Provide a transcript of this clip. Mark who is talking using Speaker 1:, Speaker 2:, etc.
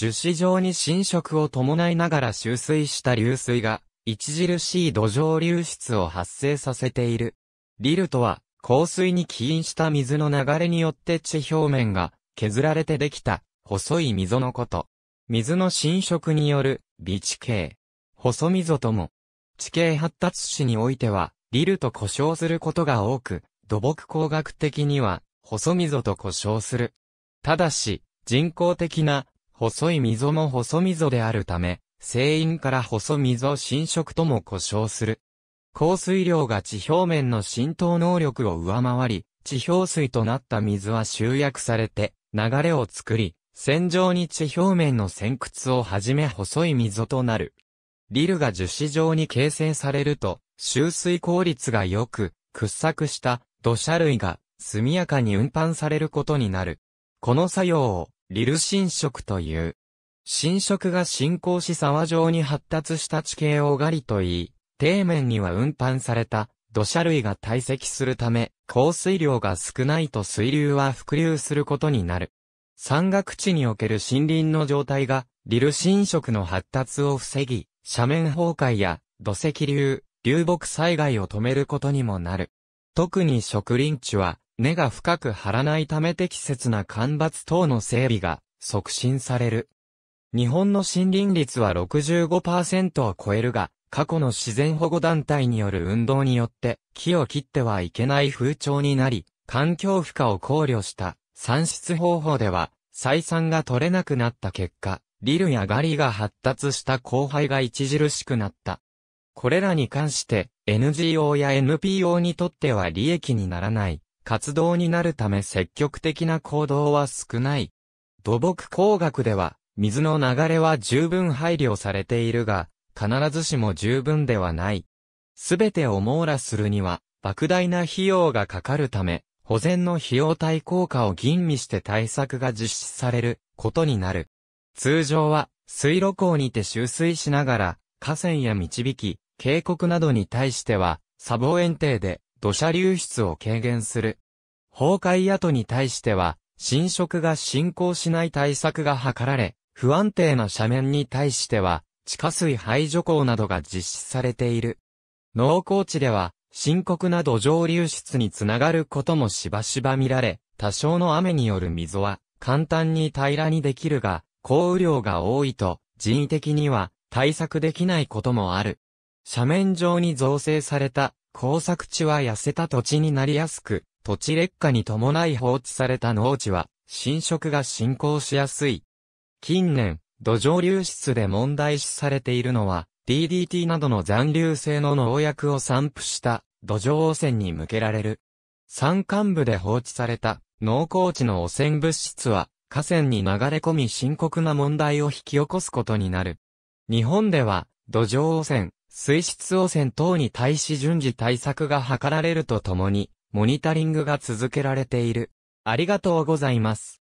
Speaker 1: 樹脂状に侵食を伴いながら収水した流水が、著しい土壌流出を発生させている。リルとは、降水に起因した水の流れによって地表面が削られてできた細い溝のこと。水の浸食による微地形。細溝とも。地形発達史においては、リルと呼称することが多く、土木工学的には、細溝と呼称する。ただし、人工的な細い溝も細溝であるため、生因から細溝侵食とも呼称する。降水量が地表面の浸透能力を上回り、地表水となった水は集約されて、流れを作り、線状に地表面の線屈をはじめ細い溝となる。リルが樹脂状に形成されると、収水効率が良く、掘削した土砂類が速やかに運搬されることになる。この作用をリル侵食という。侵食が進行し沢状に発達した地形をガリといい、底面には運搬された土砂類が堆積するため、降水量が少ないと水流は伏流することになる。山岳地における森林の状態が、リル侵食の発達を防ぎ、斜面崩壊や土石流、流木災害を止めることにもなる。特に植林地は、根が深く張らないため適切な干ばつ等の整備が促進される。日本の森林率は65%を超えるが、過去の自然保護団体による運動によって木を切ってはいけない風潮になり、環境負荷を考慮した産出方法では採算が取れなくなった結果、リルやガリが発達した後輩が著しくなった。これらに関して NGO や NPO にとっては利益にならない活動になるため積極的な行動は少ない。土木工学では、水の流れは十分配慮されているが、必ずしも十分ではない。すべてを網羅するには、莫大な費用がかかるため、保全の費用対効果を吟味して対策が実施されることになる。通常は、水路港にて収水しながら、河川や導き、渓谷などに対しては、砂防園庭で土砂流出を軽減する。崩壊跡に対しては、侵食が進行しない対策が図られ、不安定な斜面に対しては、地下水排除工などが実施されている。農耕地では、深刻な土壌流出につながることもしばしば見られ、多少の雨による溝は簡単に平らにできるが、降雨量が多いと人為的には対策できないこともある。斜面上に造成された耕作地は痩せた土地になりやすく、土地劣化に伴い放置された農地は、侵食が進行しやすい。近年、土壌流出で問題視されているのは、DDT などの残留性の農薬を散布した土壌汚染に向けられる。山間部で放置された農耕地の汚染物質は河川に流れ込み深刻な問題を引き起こすことになる。日本では土壌汚染、水質汚染等に対し順次対策が図られるとともに、モニタリングが続けられている。ありがとうございます。